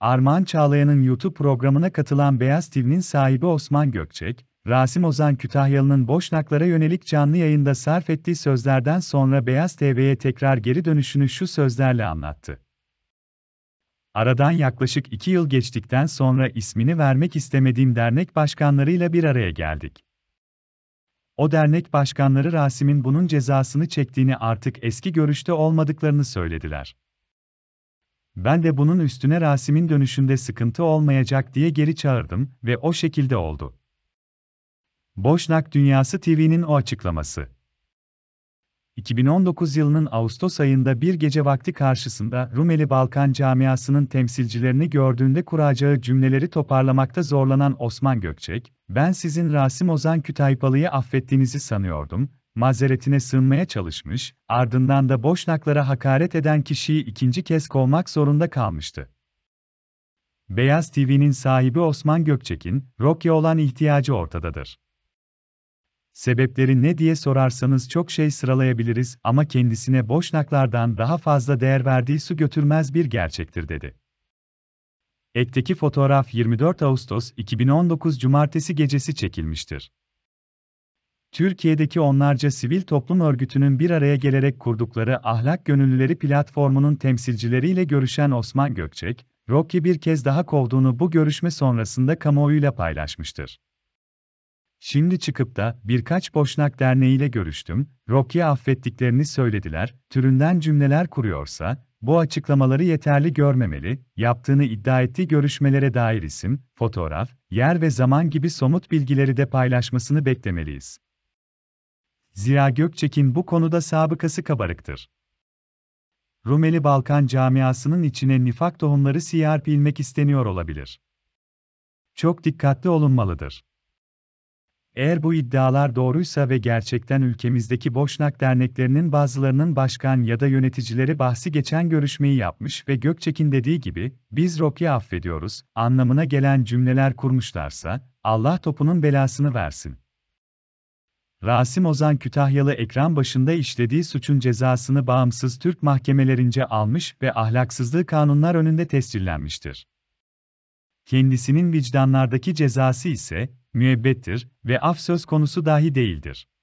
Armağan Çağlayan'ın YouTube programına katılan Beyaz TV'nin sahibi Osman Gökçek, Rasim Ozan Kütahyalı'nın Boşnaklara yönelik canlı yayında sarf ettiği sözlerden sonra Beyaz TV'ye tekrar geri dönüşünü şu sözlerle anlattı. Aradan yaklaşık iki yıl geçtikten sonra ismini vermek istemediğim dernek başkanlarıyla bir araya geldik. O dernek başkanları Rasim'in bunun cezasını çektiğini artık eski görüşte olmadıklarını söylediler. Ben de bunun üstüne Rasim'in dönüşünde sıkıntı olmayacak diye geri çağırdım ve o şekilde oldu. Boşnak Dünyası TV'nin o açıklaması. 2019 yılının Ağustos ayında bir gece vakti karşısında Rumeli Balkan camiasının temsilcilerini gördüğünde kuracağı cümleleri toparlamakta zorlanan Osman Gökçek, ben sizin Rasim Ozan Kütahpalı'yı affettiğinizi sanıyordum, mazeretine sığınmaya çalışmış, ardından da boşnaklara hakaret eden kişiyi ikinci kez kovmak zorunda kalmıştı. Beyaz TV'nin sahibi Osman Gökçek'in, Rock'e olan ihtiyacı ortadadır. Sebepleri ne diye sorarsanız çok şey sıralayabiliriz ama kendisine boşnaklardan daha fazla değer verdiği su götürmez bir gerçektir dedi. Ekteki fotoğraf 24 Ağustos 2019 Cumartesi gecesi çekilmiştir. Türkiye'deki onlarca sivil toplum örgütünün bir araya gelerek kurdukları Ahlak Gönüllüleri platformunun temsilcileriyle görüşen Osman Gökçek, Rocky bir kez daha kovduğunu bu görüşme sonrasında kamuoyuyla paylaşmıştır. Şimdi çıkıp da birkaç Boşnak derneğiyle görüştüm, Rocky affettiklerini söylediler, türünden cümleler kuruyorsa, bu açıklamaları yeterli görmemeli, yaptığını iddia ettiği görüşmelere dair isim, fotoğraf, yer ve zaman gibi somut bilgileri de paylaşmasını beklemeliyiz. Zira Gökçek'in bu konuda sabıkası kabarıktır. Rumeli Balkan camiasının içine nifak tohumları siyarp ilmek isteniyor olabilir. Çok dikkatli olunmalıdır. Eğer bu iddialar doğruysa ve gerçekten ülkemizdeki Boşnak derneklerinin bazılarının başkan ya da yöneticileri bahsi geçen görüşmeyi yapmış ve Gökçek'in dediği gibi, biz Roki'yi affediyoruz, anlamına gelen cümleler kurmuşlarsa, Allah topunun belasını versin. Rasim Ozan Kütahyalı ekran başında işlediği suçun cezasını bağımsız Türk mahkemelerince almış ve ahlaksızlığı kanunlar önünde tescillenmiştir. Kendisinin vicdanlardaki cezası ise müebbettir ve af söz konusu dahi değildir.